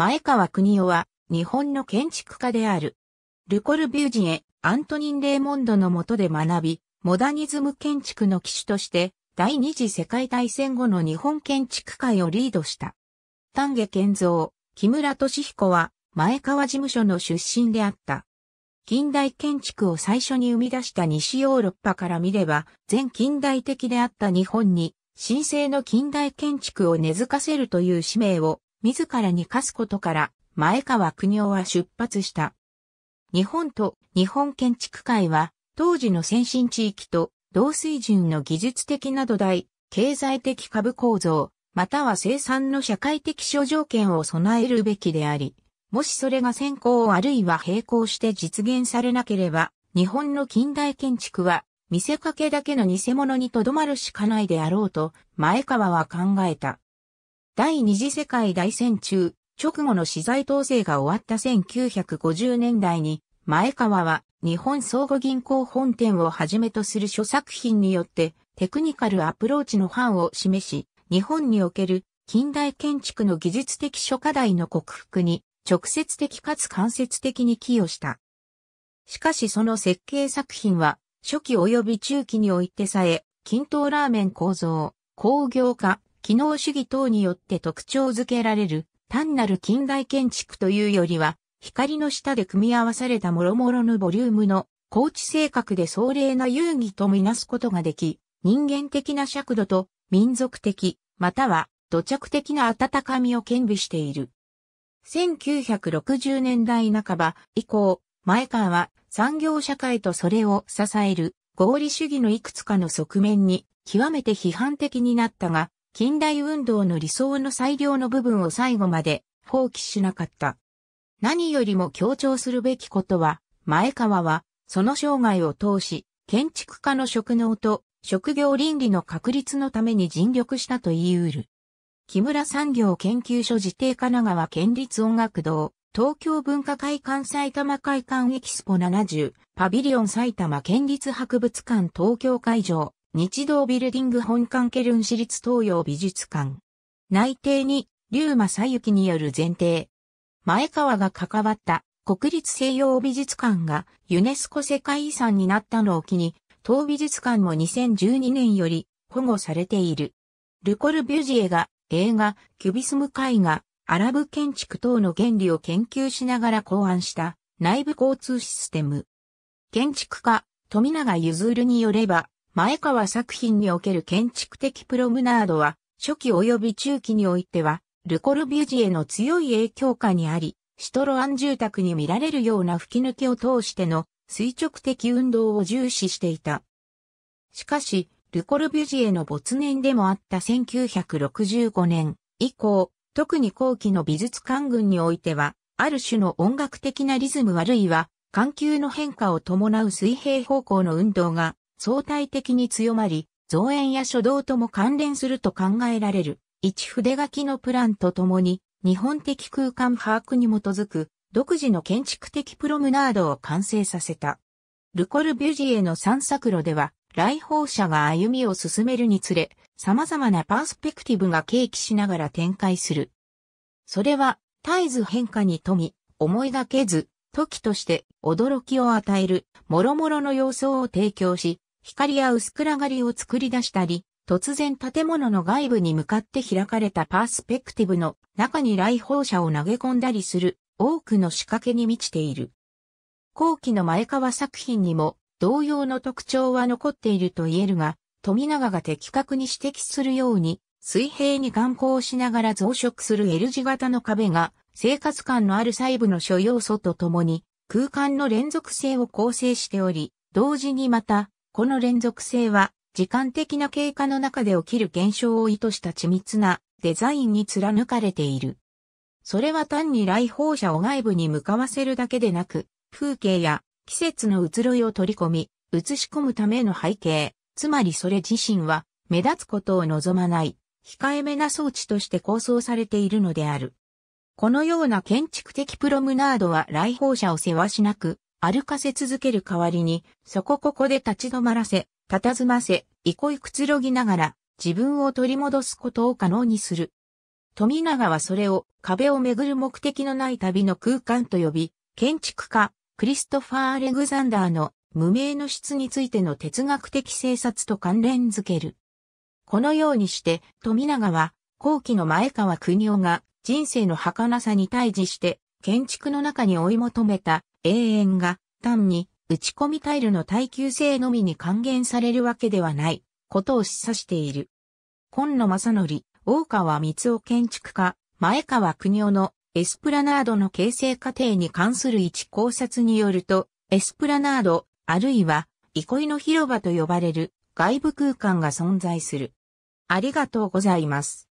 前川国夫は日本の建築家である。ルコルビュージエ、アントニン・レーモンドの下で学び、モダニズム建築の機種として第二次世界大戦後の日本建築界をリードした。丹下健三、木村敏彦は前川事務所の出身であった。近代建築を最初に生み出した西ヨーロッパから見れば、全近代的であった日本に、新生の近代建築を根付かせるという使命を自らに課すことから、前川国夫は出発した。日本と日本建築界は、当時の先進地域と同水準の技術的な土台、経済的株構造、または生産の社会的諸条件を備えるべきであり、もしそれが先行あるいは並行して実現されなければ、日本の近代建築は見せかけだけの偽物にとどまるしかないであろうと、前川は考えた。第二次世界大戦中、直後の資材統制が終わった1950年代に、前川は日本相互銀行本店をはじめとする諸作品によってテクニカルアプローチの範を示し、日本における近代建築の技術的諸課題の克服に直接的かつ間接的に寄与した。しかしその設計作品は初期及び中期においてさえ、均等ラーメン構造、工業化、機能主義等によって特徴づけられる、単なる近代建築というよりは、光の下で組み合わされた諸々のボリュームの高知性格で壮麗な遊戯とみなすことができ、人間的な尺度と民族的、または土着的な温かみを兼備している。1960年代半ば以降、前川は産業社会とそれを支える合理主義のいくつかの側面に極めて批判的になったが、近代運動の理想の最良の部分を最後まで放棄しなかった。何よりも強調するべきことは、前川は、その生涯を通し、建築家の職能と職業倫理の確立のために尽力したと言い得る。木村産業研究所自定神奈川県立音楽堂、東京文化会館埼玉会館エキスポ70、パビリオン埼玉県立博物館東京会場、日動ビルディング本館ケルン市立東洋美術館。内定に、龍馬さゆきによる前提。前川が関わった国立西洋美術館がユネスコ世界遺産になったのを機に、当美術館も2012年より保護されている。ルコル・ビュジエが映画、キュビスム絵画、アラブ建築等の原理を研究しながら考案した内部交通システム。建築家、富永譲によれば、前川作品における建築的プロムナードは、初期及び中期においては、ルコルビュジエの強い影響下にあり、シトロアン住宅に見られるような吹き抜けを通しての垂直的運動を重視していた。しかし、ルコルビュジエの没年でもあった1965年以降、特に後期の美術館群においては、ある種の音楽的なリズムあるいは、環球の変化を伴う水平方向の運動が相対的に強まり、造園や書道とも関連すると考えられる、一筆書きのプランとともに、日本的空間把握に基づく、独自の建築的プロムナードを完成させた。ルコルビュジエの散策路では、来訪者が歩みを進めるにつれ、様々なパースペクティブが契機しながら展開する。それは、絶えず変化に富み、思いがけず、時として驚きを与える、諸々の様相を提供し、光や薄暗がりを作り出したり、突然建物の外部に向かって開かれたパースペクティブの中に来訪者を投げ込んだりする多くの仕掛けに満ちている。後期の前川作品にも同様の特徴は残っていると言えるが、富永が的確に指摘するように、水平に眼光しながら増殖する L 字型の壁が、生活感のある細部の諸要素とともに、空間の連続性を構成しており、同時にまた、この連続性は、時間的な経過の中で起きる現象を意図した緻密なデザインに貫かれている。それは単に来訪者を外部に向かわせるだけでなく、風景や季節の移ろいを取り込み、映し込むための背景、つまりそれ自身は目立つことを望まない、控えめな装置として構想されているのである。このような建築的プロムナードは来訪者をせわしなく歩かせ続ける代わりに、そこここで立ち止まらせ、佇ませ、憩いくつろぎながら、自分を取り戻すことを可能にする。富永はそれを壁をめぐる目的のない旅の空間と呼び、建築家、クリストファー・アレグザンダーの無名の質についての哲学的政策と関連づける。このようにして富永は後期の前川国夫が人生の儚さに対峙して建築の中に追い求めた永遠が単に打ち込みタイルの耐久性のみに還元されるわけではないことを示唆している。今野正則、大川光雄建築家、前川国夫のエスプラナードの形成過程に関する一考察によると、エスプラナード、あるいは憩いの広場と呼ばれる外部空間が存在する。ありがとうございます。